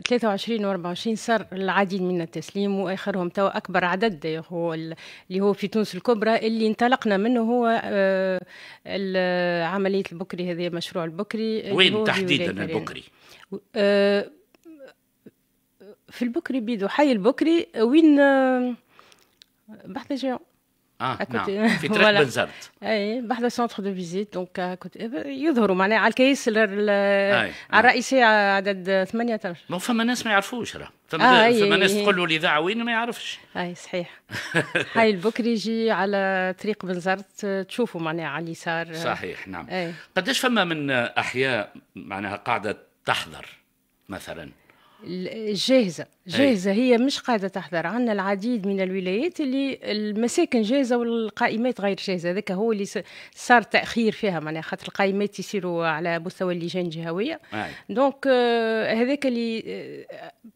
23 و 24 صار العديد من التسليم واخرهم توا اكبر عدد هو اللي هو في تونس الكبرى اللي انطلقنا منه هو آه، عمليه البكري هذه مشروع البكري وين تحديدا البكري؟ آه، في البكري بيدو حي البكري وين آه، بحث جيون اه à côté. نعم في تراك بنزرت اي بحذا سونتر دو فيزيت دونك يظهروا معناها على الكيس على الرئيسيه عدد ثمانية ما فما ناس ما يعرفوش راه فما, آه فما ناس تقول له الاذاعه وين ما يعرفش اي صحيح هاي البكر يجي على طريق بنزرت تشوفوا معناها على اليسار صحيح نعم أي. قداش فما من احياء معناها قاعده تحضر مثلا جاهزة جاهزة هي مش قاعدة تحضر عندنا العديد من الولايات اللي المساكن جاهزة والقائمات غير جاهزة ذاك هو اللي صار تأخير فيها معناها خاطر القائمات يصيروا على مستوى اللجان الجهوية دونك euh, هذاك اللي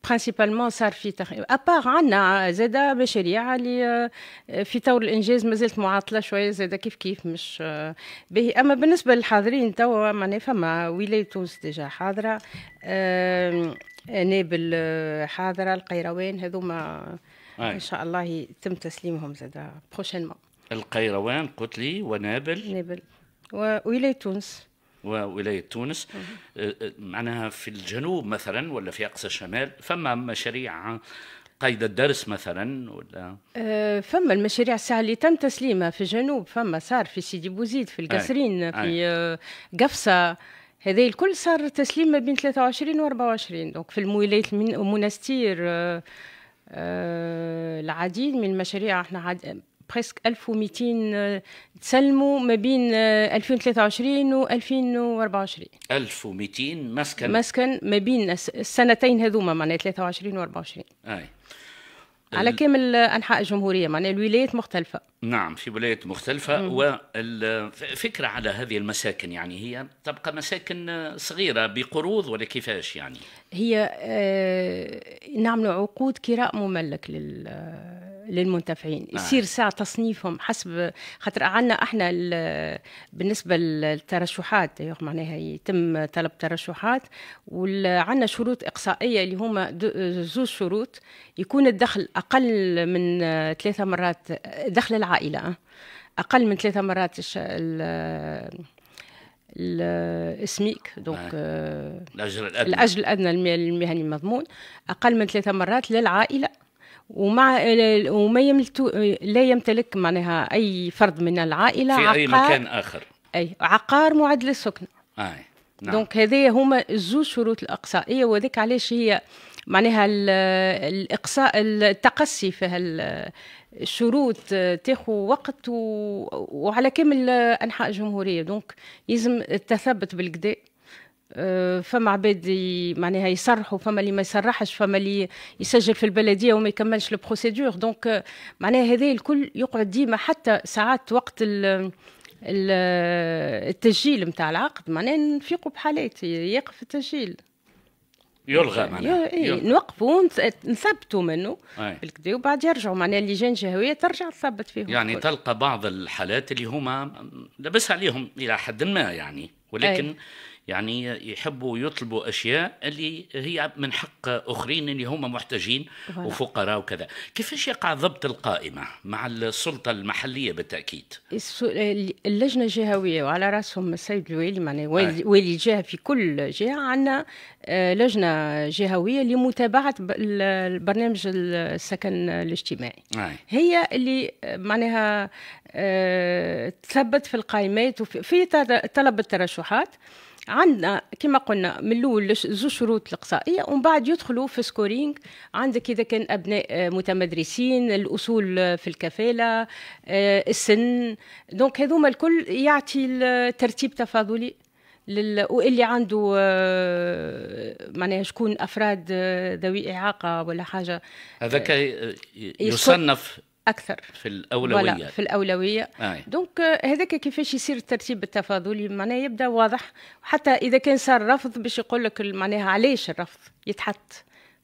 برانسيبالمون euh, صار في تأخير أبار عندنا زادة مشاريع اللي آه، في طور الإنجاز ما زالت معطلة شوية زادة كيف كيف مش آه، باهي أما بالنسبة للحاضرين توا معناها فما ولاية تونس ديجا حاضرة نابل حاضره القيروان هذوما ان شاء الله يتم تسليمهم زاد بروشينمون القيروان قلت لي ونابل نابل وولايه تونس وولايه تونس أه، أه، معناها في الجنوب مثلا ولا في اقصى الشمال فما مشاريع قيد الدرس مثلا ولا أه فما المشاريع الساعه اللي تم تسليمها في الجنوب فما صار في سيدي بوزيد في القصرين في أه، قفصه هذا الكل صار تسليم ما بين 23 و 24 دونك في الولايات المنستير آه، آه، العديد من المشاريع احنا عاد بريسك 1200 تسلموا ما بين 2023 آه، و 2024 1200 مسكن مسكن ما بين السنتين هذوما معناها 23 و 24 اي على كامل انحاء الجمهوريه معناها الولايات مختلفه نعم في ولايات مختلفه والفكره على هذه المساكن يعني هي تبقى مساكن صغيره بقروض ولا كيفاش يعني هي آه، نعمل عقود كراء مملك لل للمنتفعين آه. يصير ساعة تصنيفهم حسب خاطر عندنا احنا بالنسبة للترشحات معناها يتم طلب ترشحات وعندنا شروط إقصائية اللي هما زوج شروط يكون الدخل أقل من ثلاثة مرات دخل العائلة أه؟ أقل من ثلاثة مرات الاسميك دونك نعم. الاجر آه، الادنى الاجر الادنى المهني المضمون اقل من ثلاثه مرات للعائله ومع وما يملتو لا يمتلك معناها اي فرد من العائله في اي مكان اخر اي عقار معد للسكن اي نعم. دونك هذايا هما الزوج شروط الاقصائيه وذيك علاش هي معناها الاقصاء التقصي في الشروط تاخو وقت و... وعلى كامل انحاء الجمهوريه دونك يلزم تثبت بالكدا آه، فما عباد معناها يصرحوا فما اللي ما يصرحش فما اللي يسجل في البلديه وما يكملش البروسيدور دونك euh، معناها هذا الكل يقعد ديما حتى ساعات وقت التسجيل نتاع العقد معناها نفيقوا بحالات يقف التسجيل يلغى معناها إيه نوقفوا نثبتوا منه بالكدا وبعد يرجعوا معناها اللي جان جهويه ترجع تثبت فيهم يعني كل. تلقى بعض الحالات اللي هما لبس عليهم الى حد ما يعني ولكن أي. يعني يحبوا يطلبوا اشياء اللي هي من حق اخرين اللي هم محتاجين وفقراء وكذا كيفاش يقع ضبط القائمه مع السلطه المحليه بالتاكيد اللجنه الجهويه وعلى راسهم السيد الوالي معناها آه. ولي الجهه في كل جهه عندنا آه، لجنه جهويه لمتابعه البرنامج السكن الاجتماعي أي. آه. هي اللي معناها تثبت في القائمات وفي طلب الترشحات عندنا كما قلنا من الاول زوج شروط الاقصائيه ومن بعد يدخلوا في سكورينج عندك اذا كان ابناء متمدرسين الاصول في الكفاله آه، السن دونك هذوما الكل يعطي الترتيب تفاضلي لل... واللي عنده آه، معناها شكون افراد ذوي اعاقه ولا حاجه هذاك آه، يصنف اكثر في الاولويه في الاولويه آه. دونك هذاك كيفاش يصير الترتيب التفاضلي معناها يبدا واضح حتى اذا كان صار رفض باش يقول لك معناها علاش الرفض يتحط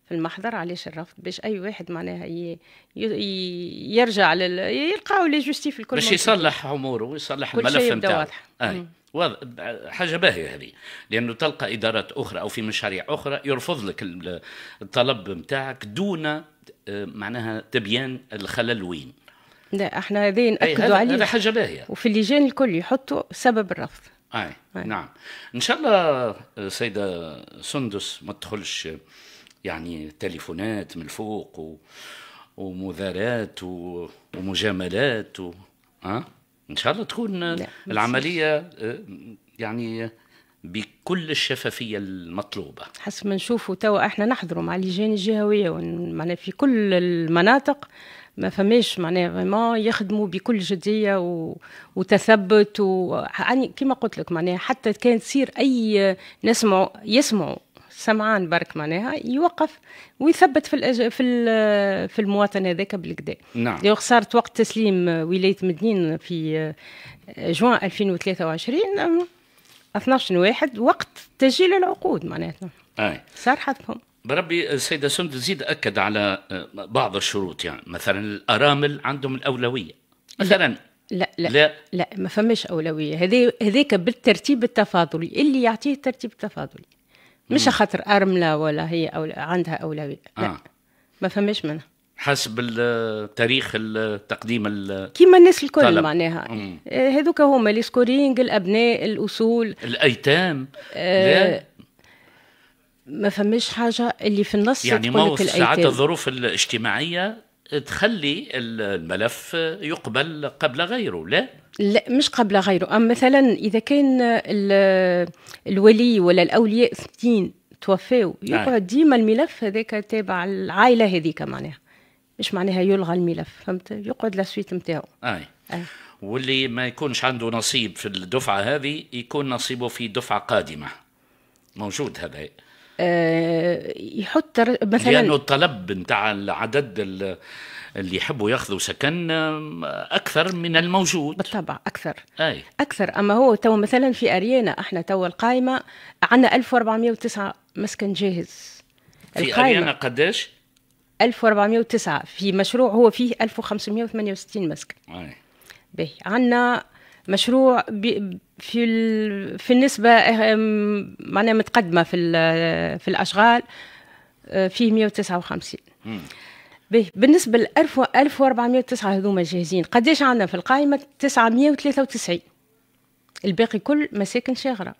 في المحضر علاش الرفض باش اي واحد معناها ي... ي... يرجع لل يلقاو لي جوستيف الكل باش يصلح اموره ويصلح الملف نتاعو آه. حاجه باهيه هذه لانه تلقى ادارات اخرى او في مشاريع اخرى يرفض لك الطلب نتاعك دون آه، معناها تبيان الخلل وين لا احنا هذه ناكدوا عليه هذا حاجه باهيه وفي اللجان الكل يحطوا سبب الرفض اي اي نعم ان شاء الله آه، سيده سندس ما تدخلش آه، يعني تليفونات من الفوق و... ومذارات و... ومجاملات و... ها أه؟ ان شاء الله تكون لا. العمليه آه، يعني بكل الشفافيه المطلوبه حسب ما نشوفوا توا احنا نحضروا مع اللجان الجهويه معناها في كل المناطق ما فماش معناها فريمون يخدموا بكل جديه و... وتثبت و... يعني كما قلت لك معناها حتى كان تصير اي نسمعوا يسمعوا سمعان برك معناها يوقف ويثبت في الأج... في في المواطن هذاك بالكدا نعم صارت وقت تسليم ولايه مدنين في جوان 2023 12 واحد وقت تسجيل العقود معناتها اي صار حذفهم بربي السيده سند زيد اكد على آه، بعض الشروط يعني مثلا الارامل عندهم الاولويه مثلا لا لا لا, لا ما فماش اولويه هذيك بالترتيب التفاضلي اللي يعطيه الترتيب التفاضلي مش خاطر ارمله ولا هي أول... عندها اولويه لا آه. ما فماش منها حسب التقديم ال كيما الناس الكل طلب. معناها آه، هذوك هما لي سكورينغ الابناء الاصول الايتام آه لا. ما فماش حاجه اللي في النص يعني ما ساعات الظروف الاجتماعيه تخلي الملف يقبل قبل غيره لا لا مش قبل غيره أما مثلا إذا كان الولي ولا الأولياء ستين توفاو نعم. يقعد ديما الملف هذاك تابع العائلة هذيك معناها مش معناها يلغى الملف فهمت يقعد لاسويت نتاعو اي, أي. واللي ما يكونش عنده نصيب في الدفعة هذه يكون نصيبه في دفعة قادمة موجود هذا آه، يحط مثلا لانه الطلب نتاع العدد اللي يحبوا ياخذوا سكن آه، اكثر من الموجود بالطبع اكثر اي اكثر اما هو تو مثلا في اريانا احنا تو القايمه عندنا 1409 مسكن جاهز في اريانا قداش 1409 في مشروع هو فيه 1568 مسكن اي باهي عندنا مشروع بي في ال... في النسبة إه- معناها متقدمة في في الأشغال آه، فيه 159 وخمسين بالنسبة ل 1409 هذوما جاهزين قداش عندنا في القائمة 993 الباقي كل مساكن شاغرة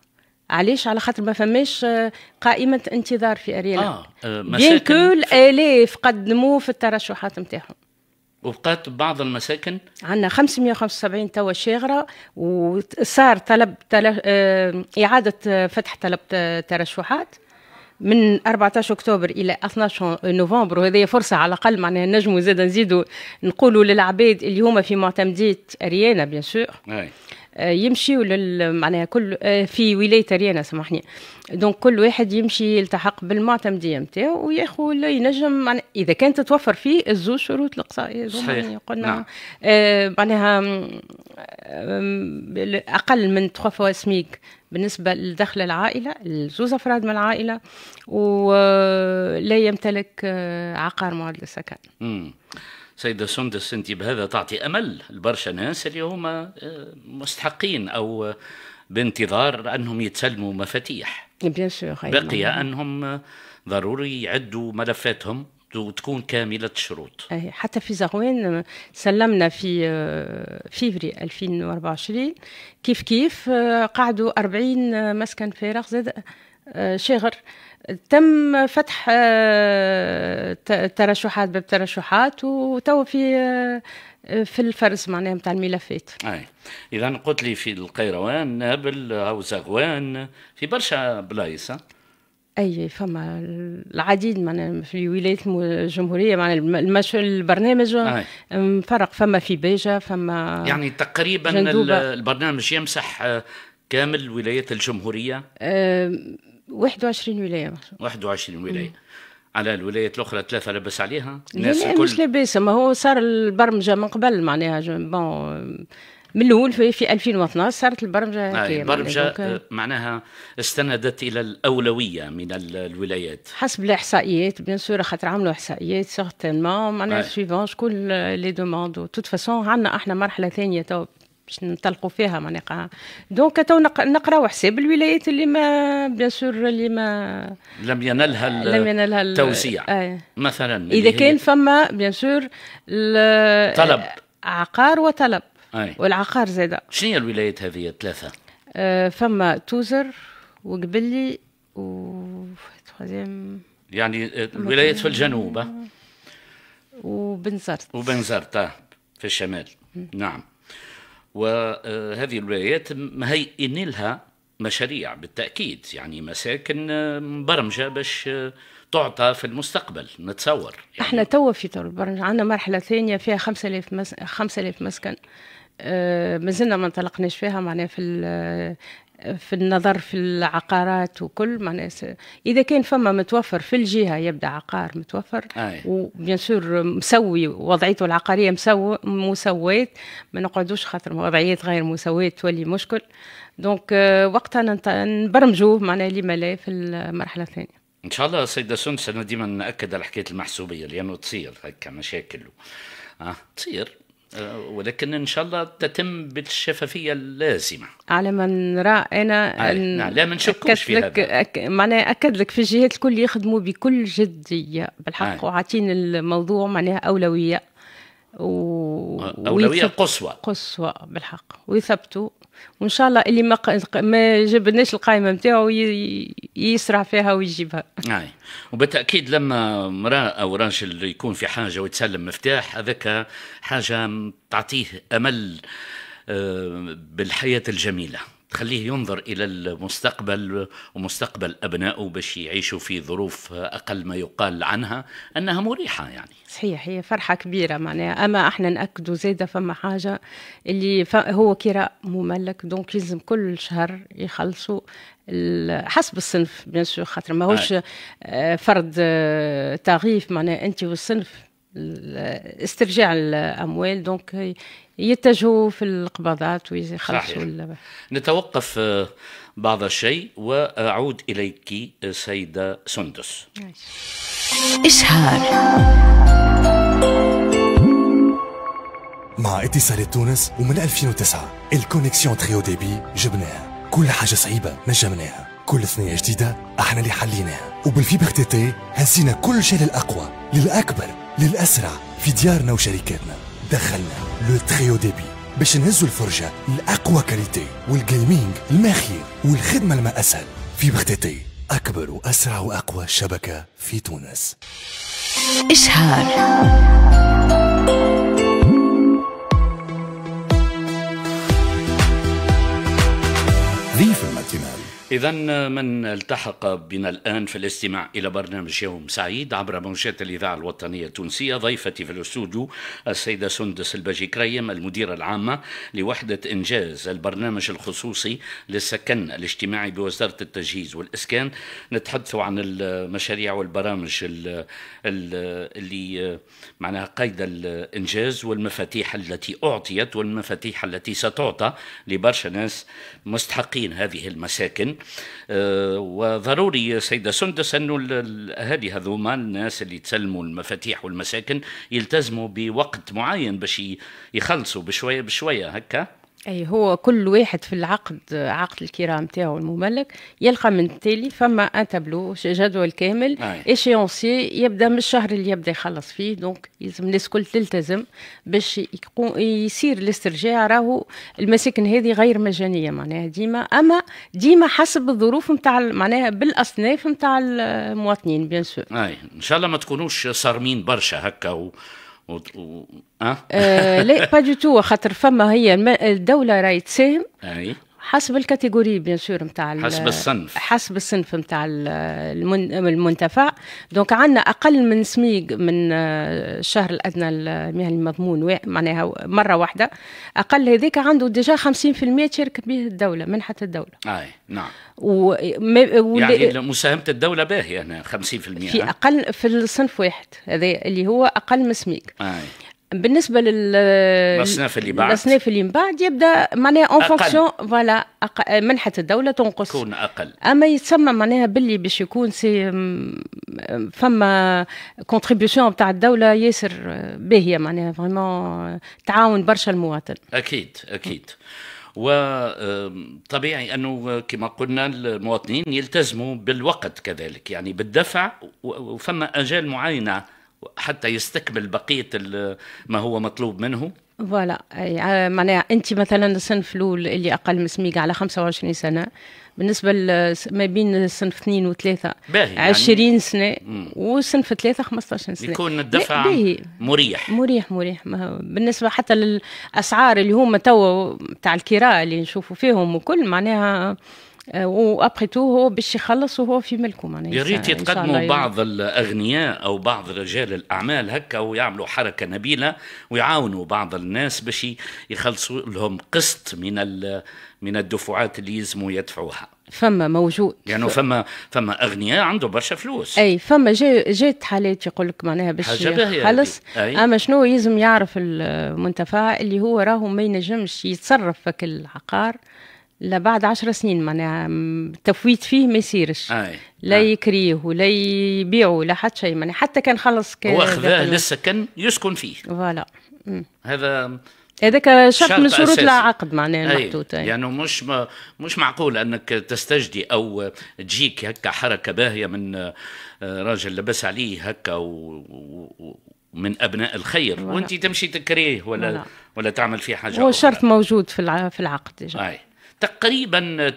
علاش على خاطر ما فماش آه، قائمة انتظار في أريانا آه. مساكن بين كل آلاف قدموا في الترشحات نتاعهم وبقات بعض المساكن عندنا 575 توا شاغرة وصار طلب تل... آه، إعادة آه، فتح طلب ترشحات من 14 اكتوبر الى 12 نوفمبر وهذه فرصه على الاقل معناها نجموا زاد نزيدوا نقولوا للعباد اللي هما في معتمديه ريانا بيان سور آه، يمشي لل معناها كل آه، في ولايه ريانا سامحني دونك كل واحد يمشي يلتحق بالمعتمديه نتاعو وياخو اللي ينجم اذا كانت توفر فيه الزوج شروط الاقصائيه صحيح يعني قلنا نعم. آه، معناها اقل من 3 فوا سميك بالنسبه لدخل العائله الزوز افراد من العائله ولا يمتلك عقار معد للسكن سيدة سندس أنت بهذا تعطي أمل لبرشا ناس اللي هما آه، مستحقين أو بانتظار أنهم يتسلموا مفاتيح بيان سور بقي أنهم ضروري يعدوا ملفاتهم وتكون كامله الشروط حتى في زغوان سلمنا في آه، فيفري 2024 كيف كيف آه، قعدوا 40 مسكن فارغ زاد آه، شهر تم فتح آه، ترشحات باب ترشحات وتو في آه، في الفرز معناها نتاع الملفات. اي اذا قلت لي في القيروان نابل او زغوان في برشا بلايص اي فما العديد معناها في الولايات الجمهوريه معناها المش... البرنامج فرق فما في بيجه فما يعني تقريبا جندوبة. البرنامج يمسح كامل ولايات الجمهوريه؟ أه 21 ولايه 21 ولايه على الولايات الاخرى ثلاثه لبس عليها الناس لا, لا الكل... مش لاباس ما هو صار البرمجه من قبل معناها بون من الاول في, في 2012 صارت البرمجه آه، البرمجه آه، معناها, استندت الى الاولويه من الولايات حسب الاحصائيات بيان سور خاطر عملوا احصائيات سيغتينمون معناها سويفون آه. شكون لي دوموند توت فاسون عندنا احنا مرحله ثانيه تو باش ننطلقوا فيها معناها دونك تو نقراو حساب الولايات اللي ما بيان سور اللي ما لم ينلها لم ينلها التوزيع آه. مثلا اذا كان فما بيان سور طلب عقار وطلب أي. والعقار زاد شنو هي الولايات هذه الثلاثه؟ آه فما توزر وقبلي و يعني آه، الولايات في الجنوب آه. وبنزرت وبنزرت آه، في الشمال م. نعم وهذه الولايات مهيئين لها مشاريع بالتاكيد يعني مساكن مبرمجه آه، باش آه، تعطى في المستقبل نتصور يعني. احنا توا في طور البرمجه عندنا مرحله ثانيه فيها 5000 مس... 5000 مسكن آه مازلنا ما انطلقناش فيها معناها في في النظر في العقارات وكل ناس اذا كان فما متوفر في الجهه يبدا عقار متوفر وبيان سور مسوي وضعيته العقاريه مسو مسويت ما نقعدوش خاطر وضعيات غير مسويت تولي مشكل دونك euh, وقتها نبرمجوه معناها لما لا في المرحله الثانيه ان شاء الله السيده سونس انا ديما ناكد على حكايه المحسوبيه لانه تصير هكا مشاكل أه تصير آه، ولكن ان شاء الله تتم بالشفافيه اللازمه على ما نرى انا أن لا ما نشكوش في لك هذا معناها اكد لك في الجهات الكل يخدموا بكل جديه بالحق وعاطين آه. الموضوع معناها اولويه و... أولوية قصوى قصوى بالحق ويثبتوا وإن شاء الله اللي ما, ق... ما جبناش القائمة نتاعو ي... يسرع فيها ويجيبها أي. وبالتأكيد لما امرأة أو راجل يكون في حاجة ويتسلم مفتاح هذاك حاجة تعطيه أمل آه، بالحياة الجميلة تخليه ينظر الى المستقبل ومستقبل ابنائه باش يعيشوا في ظروف اقل ما يقال عنها انها مريحه يعني صحيح هي فرحه كبيره معناها اما احنا ناكدوا زاده فما حاجه اللي هو كراء مملك دونك يلزم كل شهر يخلصوا حسب الصنف بيان سور خاطر ماهوش آه. آه، فرد آه، تغييف معناها انت والصنف استرجاع الاموال دونك يتجهوا في القبضات ويخلصوا نتوقف آه، بعض الشيء واعود اليك آه، سيده سندس اشهار مع اتصال تونس ومن 2009 الكونيكسيون تريو ديبي جبناها كل حاجة صعيبة نجمناها كل سنة جديدة احنا اللي حليناها وبالفيبر تي تي هزينا كل شيء للأقوى للأكبر للأسرع في ديارنا وشركاتنا دخلنا لو تريو ديبي باش نهزوا الفرجة لأقوى كاليتي والجيمنج الماخير والخدمة لما أسهل فيبر تي تي أكبر وأسرع وأقوى شبكة في تونس إشهار إذا من التحق بنا الآن في الاستماع إلى برنامج يوم سعيد عبر موجات الإذاعة الوطنية التونسية ضيفتي في الاستوديو السيدة سندس البجي كريم المديرة العامة لوحدة إنجاز البرنامج الخصوصي للسكن الاجتماعي بوزارة التجهيز والإسكان نتحدث عن المشاريع والبرامج اللي معناها قيد الإنجاز والمفاتيح التي أعطيت والمفاتيح التي ستعطى لبرشا ناس مستحقين هذه المساكن آه، وضروري سيدة سندس أن الأهالي هذوما الناس اللي تسلموا المفاتيح والمساكن يلتزموا بوقت معين باش يخلصوا بشوية بشوية هكا اي هو كل واحد في العقد عقد الكراء نتاعو المملك يلقى من التالي فما ان تابلو جدول كامل ايشيونسي يبدا من الشهر اللي يبدا يخلص فيه دونك يلزم الناس الكل تلتزم باش يصير الاسترجاع راهو المساكن هذه غير مجانيه معناها ديما اما ديما حسب الظروف نتاع معناها بالاصناف نتاع المواطنين بيان سور اي ان شاء الله ما تكونوش صارمين برشا هكا و... و... و... أه؟ آه لا با دو تو خاطر فما هي الدوله راهي تساهم حسب الكاتيجوري بيان سور نتاع حسب الصنف حسب الصنف نتاع المنتفع دونك عندنا اقل من سميق من الشهر آه، الادنى المهني المضمون معناها مره واحده اقل هذاك عنده ديجا 50% تشارك به الدوله منحه الدوله اي نعم و... و... يعني مساهمه الدوله باهيه يعني 50% في اقل في الصنف واحد هذا اللي هو اقل من سميق أي. بالنسبه لل الاصناف اللي بعد الاصناف اللي من بعد يبدا معناها اون فونكسيون فوالا منحه الدوله تنقص تكون اقل اما يتسمى معناها باللي باش يكون سي فما كونتريبيسيون بتاع الدوله ياسر آه، باهيه معناها فريمون آه، تعاون برشا المواطن اكيد اكيد وطبيعي انه كما قلنا المواطنين يلتزموا بالوقت كذلك يعني بالدفع وفما اجال معينه حتى يستكمل بقيه ما هو مطلوب منه فوالا يعني معناها انت مثلا الصنف الاول اللي اقل من سميك على 25 سنه بالنسبه ما بين الصنف اثنين وثلاثه باهي 20 يعني سنه وصنف ثلاثه 15 سنه يكون الدفع باهي مريح مريح مريح بالنسبه حتى للاسعار اللي هما توا تاع الكراء اللي نشوفوا فيهم وكل معناها آه، وابري تو هو باش يخلص وهو في ملكه معناها يا ريت يتقدموا بعض الاغنياء او بعض رجال الاعمال هكا ويعملوا حركه نبيله ويعاونوا بعض الناس باش يخلصوا لهم قسط من من الدفعات اللي يلزموا يدفعوها فما موجود يعني فما فما اغنياء عنده برشا فلوس اي فما جات حالات يقول لك معناها باش يخلص اما شنو يلزم يعرف المنتفع اللي هو راهو ما ينجمش يتصرف في العقار لبعد عشر سنين معناها تفويت فيه ما يصيرش آه. لا آه. يكريه ولا يبيعه ولا حتى شيء معناها حتى كان خلص هو أخذاه للسكن يسكن فيه فوالا هذا هذاك شرط من شروط العقد معناها أيوه. محطوط أي. أيوه. يعني مش ما مش معقول انك تستجدي او تجيك هكا حركه باهيه من آه، راجل لبس عليه هكا ومن ابناء الخير وانت تمشي تكريه ولا ولا, ولا تعمل فيه حاجه هو شرط موجود في في العقد اي تقريبا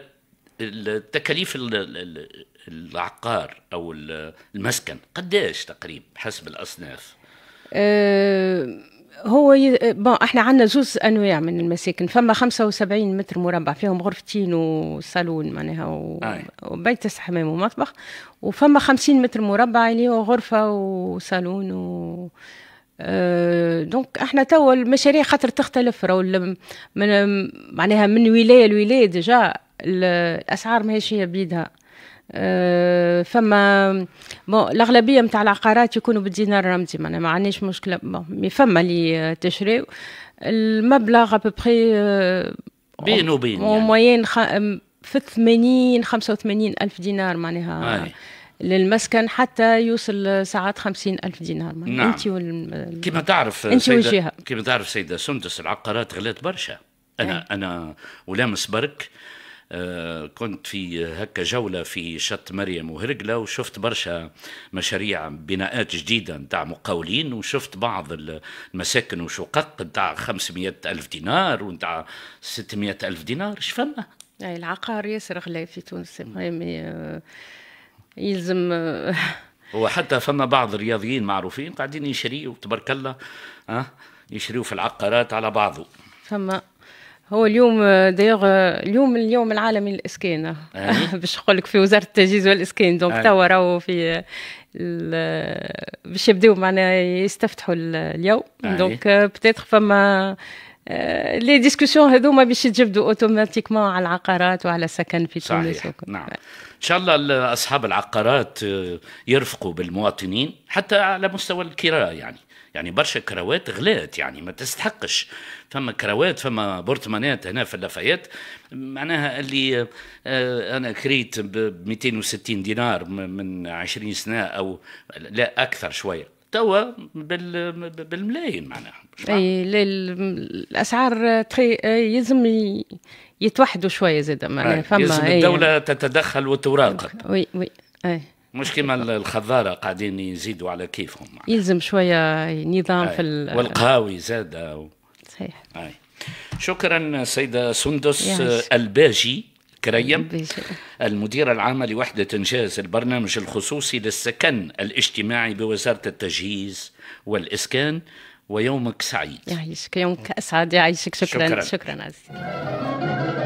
التكاليف العقار او المسكن قديش تقريبا حسب الاصناف أه، هو ي... بون احنا عندنا زوز انواع من المساكن فما 75 متر مربع فيهم غرفتين وصالون معناها و... وبيت حمام ومطبخ وفما 50 متر مربع اللي هو غرفه وصالون و... أه، دونك احنا توا المشاريع خاطر تختلف راهو من معناها من ولايه لولايه ديجا الاسعار ماهيش هي بيدها أه، فما بون الاغلبيه نتاع العقارات يكونوا بالدينار الرمزي معناها ما عندناش مشكله بون فما اللي تشريو المبلغ ابوبخي أه، بين وبين يعني. في 80 85 الف دينار معناها آه. للمسكن حتى يوصل ساعات خمسين ألف دينار نعم. أنت وال... كما تعرف أنت سيدة... وجهة. كما تعرف سيدة سندس العقارات غلات برشا أنا أه. أنا ولامس برك آه كنت في هكا جولة في شط مريم وهرقلة وشفت برشا مشاريع بناءات جديدة نتاع مقاولين وشفت بعض المساكن وشقق نتاع 500 ألف دينار ونتاع 600 ألف دينار أي إيه، العقار ياسر غلاء في تونس يلزم آه، وحتى فما بعض الرياضيين معروفين قاعدين يشريوا تبارك الله أه؟ يشريوا في العقارات على بعضه فما هو اليوم آه، دايوغ آه، اليوم اليوم العالمي للاسكان باش نقول لك في وزاره التجهيز والاسكان دونك توا راهو في باش يبداو معناها يستفتحوا اليوم دونك بتيتر فما لي ديسكسيون هذوما باش يتجبدوا اوتوماتيكمون على العقارات وعلى السكن في تونس نعم ان شاء الله اصحاب العقارات آه، يرفقوا بالمواطنين حتى على مستوى الكراء يعني يعني برشا كروات غلات يعني ما تستحقش فما كروات فما بورتمانات هنا في اللفايات معناها اللي آه، انا كريت ب 260 دينار من 20 سنه او لا اكثر شويه توا بالملايين معناها اي الاسعار يلزم يتوحدوا شويه زاد معناها فما يلزم الدوله تتدخل وتراقب وي وي اي مش كيما الخضاره قاعدين يزيدوا على كيفهم معناها. يلزم شويه نظام في ال... والقهاوي زاد و... صحيح أي. شكرا سيده سندس الباجي كريم المديرة العامة لوحدة إنجاز البرنامج الخصوصي للسكن الاجتماعي بوزارة التجهيز والإسكان ويومك سعيد يعيشك يومك أسعد يعيشك شكرا شكرا, شكرا عزيزي